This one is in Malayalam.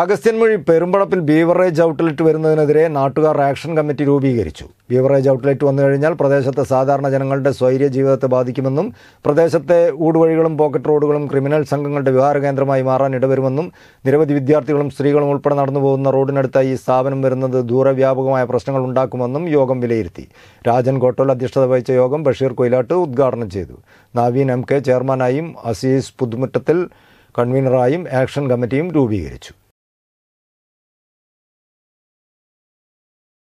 അഗസ്ത്യൻ മൊഴി പെരുമ്പടപ്പിൽ ബീവറേജ് ഔട്ട്ലെറ്റ് വരുന്നതിനെതിരെ നാട്ടുകാർ ആക്ഷൻ കമ്മിറ്റി രൂപീകരിച്ചു ബീവറേജ് ഔട്ട്ലെറ്റ് വന്നു കഴിഞ്ഞാൽ പ്രദേശത്തെ സാധാരണ ജനങ്ങളുടെ സ്വൈര്യ ജീവിതത്തെ ബാധിക്കുമെന്നും പ്രദേശത്തെ ഊടുവഴികളും പോക്കറ്റ് റോഡുകളും ക്രിമിനൽ സംഘങ്ങളുടെ വിഹാര കേന്ദ്രമായി മാറാൻ ഇടവരുമെന്നും നിരവധി വിദ്യാർത്ഥികളും സ്ത്രീകളും ഉൾപ്പെടെ നടന്നു പോകുന്ന റോഡിനടുത്തായി ഈ സ്ഥാപനം വരുന്നത് ദൂരവ്യാപകമായ പ്രശ്നങ്ങൾ ഉണ്ടാക്കുമെന്നും യോഗം വിലയിരുത്തി രാജൻ കോട്ടോൽ അധ്യക്ഷത വഹിച്ച യോഗം ബഷീർ കൊയിലാട്ട് ഉദ്ഘാടനം ചെയ്തു നവീൻ എം കെ ചെയർമാനായും അസീസ് പുതുമുറ്റത്തിൽ കൺവീനറായും ആക്ഷൻ കമ്മിറ്റിയും രൂപീകരിച്ചു